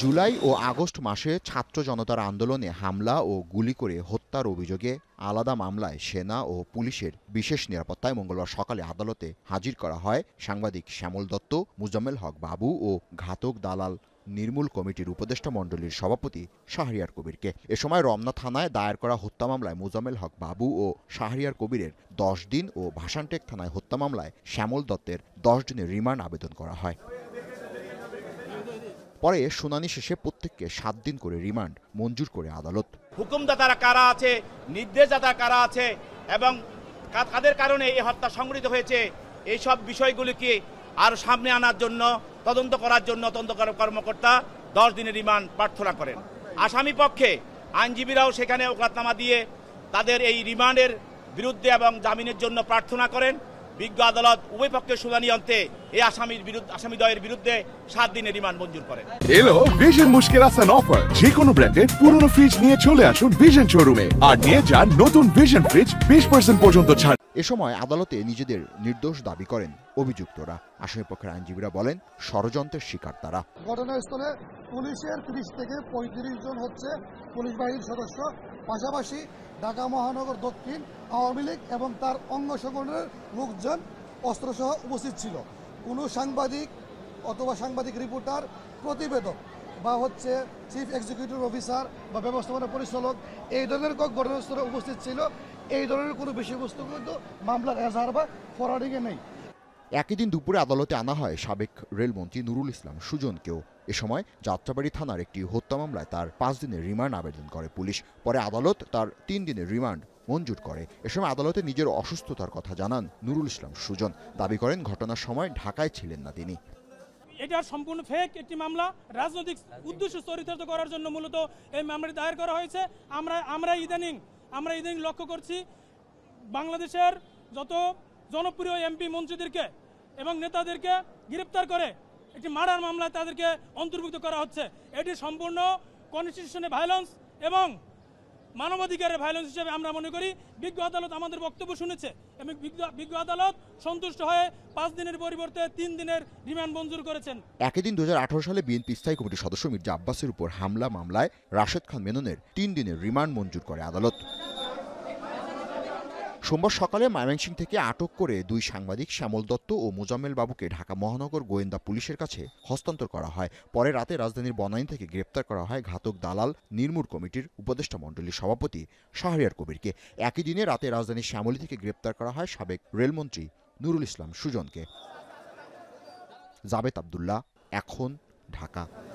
জুলাই ও August মাসে ছাত্র জনতার আন্দোলনে হামলা ও গুলি করে হত্যার অভিযোগে আলাদা মামলায় সেনা ও পুলিশের বিশেষ নিরাপত্তায় মঙ্গলবার সকালে আদালতে হাজির করা হয় সাংবাদিক শ্যামল দত্ত মুজাম্মেল হক বাবু ও ঘাতক দালাল নির্মূল কমিটির উপদেষ্টা মণ্ডলীর সভাপতি শাহরিয়ার কবিরকে এ সময় রমনা থানায় দায়ের করা হত্যা মামলায় মোজামেল হক বাবু ও শাহরিয়ার কবিরের দশ দিন ও ভাষানটেক থানায় হত্যা মামলায় শ্যামল দত্তের দশ দিনের রিমান্ড আবেদন করা হয় পরে শুনানি শেষে প্রত্যেককে সাত দিন করে রিমান্ড মঞ্জুর করে আদালত হুকুমদাতারা কারা আছে নির্দেশদাতা কারা আছে এবং কাদের কারণে এই হত্যা সংঘটিত হয়েছে এই সব বিষয়গুলিকে আর সামনে আনার জন্য তদন্ত করার জন্য তদন্ত কর্মকর্তা দশ দিনের রিমান্ড প্রার্থনা করেন আসামি পক্ষে আইনজীবীরাও সেখানে ওকলাতনামা দিয়ে তাদের এই রিমান্ডের বিরুদ্ধে এবং জামিনের জন্য প্রার্থনা করেন বিজ্ঞ আদালত উভয় পক্ষের শুনানি অন্তে এই আসামির বিরুদ্ধে দয়ের বিরুদ্ধে সাত দিনের রিমান্ড মঞ্জুর করেন এলো ভিশন মুশকিল আসান অফার যে কোনো ব্র্যান্ডের পুরনো ফ্রিজ নিয়ে চলে আসুন ভিশন শোরুমে আর নিয়ে যান নতুন ভিশন ফ্রিজ বিশ পার্সেন্ট পর্যন্ত ছাড় এ সময় আদালতে নিজেদের নির্দোষ দাবি করেন অভিযুক্তরা পক্ষের আইনজীবীরা বলেন ষড়যন্ত্রের শিকার তারা ঘটনাস্থলে পুলিশের তিরিশ থেকে পঁয়ত্রিশ জন হচ্ছে পুলিশ বাহিনীর সদস্য পাশাপাশি ঢাকা মহানগর দক্ষিণ আওয়ামী লীগ এবং তার অঙ্গ সংগঠনের লোকজন অস্ত্রসহ উপস্থিত ছিল কোনো সাংবাদিক অথবা সাংবাদিক রিপোর্টার প্রতিবেদক বা হচ্ছে চিফ এক্সিকিউটিভ অফিসার বা ব্যবস্থাপনা পরিচালক এই ধরনের ঘটনাস্থলে উপস্থিত ছিল এই ধরনের কোনো বিষয়বস্তু কিন্তু মামলার এজাহার বা ফরওয়ার্ডিংয়ে নেই একই দিন দুপুরে আদালতে আনা হয় সাবেক রেলমন্ত্রী নুরুল ইসলাম সুজনকেও এ সময় যাত্রাবাড়ি থানার একটি হত্যা মামলায় তার পাঁচ দিনের রিমান্ড আবেদন করে পুলিশ পরে আদালত তার তিন দিনের রিমান্ড মঞ্জুর করে এ সময় আদালতে নিজের অসুস্থতার কথা জানান নুরুল ইসলাম সুজন দাবি করেন ঘটনার সময় ঢাকায় ছিলেন না তিনি এটা সম্পূর্ণ ফেক একটি মামলা রাজনৈতিক উদ্দেশ্য চরিতার্থ করার জন্য মূলত এই মামলাটি দায়ের করা হয়েছে আমরা আমরা ইদানিং আমরা ইদানিং লক্ষ্য করছি বাংলাদেশের যত জনপ্রিয় এমপি মন্ত্রীদেরকে এবং নেতাদেরকে গ্রেপ্তার করে একটি মারার মামলায় তাদেরকে অন্তর্ভুক্ত করা হচ্ছে এটি সম্পূর্ণ কনস্টিটিউশনে ভায়োলেন্স এবং মানবাধিকারের ভায়োলেন্স হিসেবে আমরা মনে করি বিজ্ঞ আদালত আমাদের বক্তব্য শুনেছে এবং বিজ্ঞ আদালত সন্তুষ্ট হয়ে পাঁচ দিনের পরিবর্তে তিন দিনের রিমান্ড মঞ্জুর করেছেন একই দিন দু সালে বিএনপি স্থায়ী কমিটির সদস্য মির্জা আব্বাসের উপর হামলা মামলায় রাশেদ খান মেননের তিন দিনের রিমান্ড মঞ্জুর করে আদালত সোমবার সকালে ময়মনসিং থেকে আটক করে দুই সাংবাদিক শ্যামল দত্ত ও মোজাম্মেল বাবুকে ঢাকা মহানগর গোয়েন্দা পুলিশের কাছে হস্তান্তর করা হয় পরে রাতে রাজধানীর বনাইন থেকে গ্রেপ্তার করা হয় ঘাতক দালাল নির্মূল কমিটির উপদেষ্টা মণ্ডলীর সভাপতি শাহরিয়ার কবিরকে একই দিনে রাতে রাজধানীর শ্যামলী থেকে গ্রেপ্তার করা হয় সাবেক রেলমন্ত্রী নুরুল ইসলাম সুজনকে জাবেদ আবদুল্লাহ এখন ঢাকা